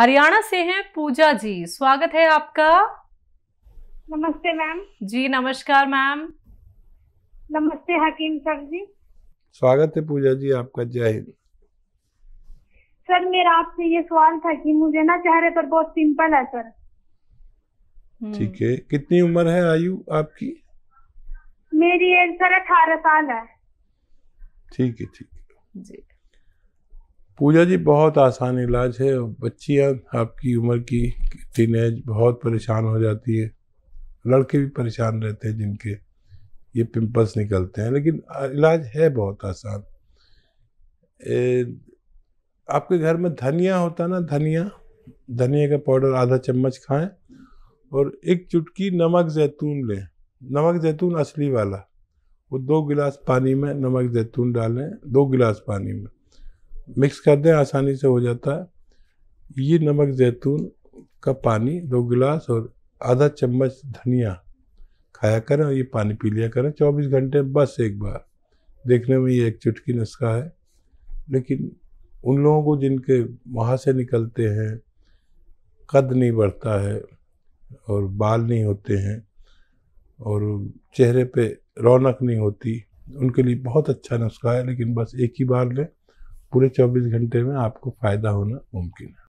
हरियाणा से हैं पूजा जी स्वागत है आपका नमस्ते मैम जी नमस्कार मैम नमस्ते हकीम सर जी स्वागत है पूजा जी आपका जय हिंद सर मेरा आपसे ये सवाल था कि मुझे ना चेहरे पर बहुत सिंपल है सर हम्म। ठीक है कितनी उम्र है आयु आपकी मेरी एज सर अठारह साल है ठीक है ठीक है जी पूजा जी बहुत आसान इलाज है बच्चियाँ आपकी उम्र की टीनेज बहुत परेशान हो जाती है लड़के भी परेशान रहते हैं जिनके ये पिंपल्स निकलते हैं लेकिन इलाज है बहुत आसान ए, आपके घर में धनिया होता ना धनिया धनिया का पाउडर आधा चम्मच खाएं और एक चुटकी नमक जैतून लें नमक जैतून असली वाला वो दो गिलास पानी में नमक जैतून डालें दो गिलास पानी में मिक्स कर दें आसानी से हो जाता है ये नमक जैतून का पानी दो गिलास और आधा चम्मच धनिया खाया करें और ये पानी पी लिया करें 24 घंटे बस एक बार देखने में ये एक चुटकी नुस्खा है लेकिन उन लोगों को जिनके वहाँ से निकलते हैं कद नहीं बढ़ता है और बाल नहीं होते हैं और चेहरे पे रौनक नहीं होती उनके लिए बहुत अच्छा नुस्खा है लेकिन बस एक ही बार लें पूरे 24 घंटे में आपको फ़ायदा होना मुमकिन है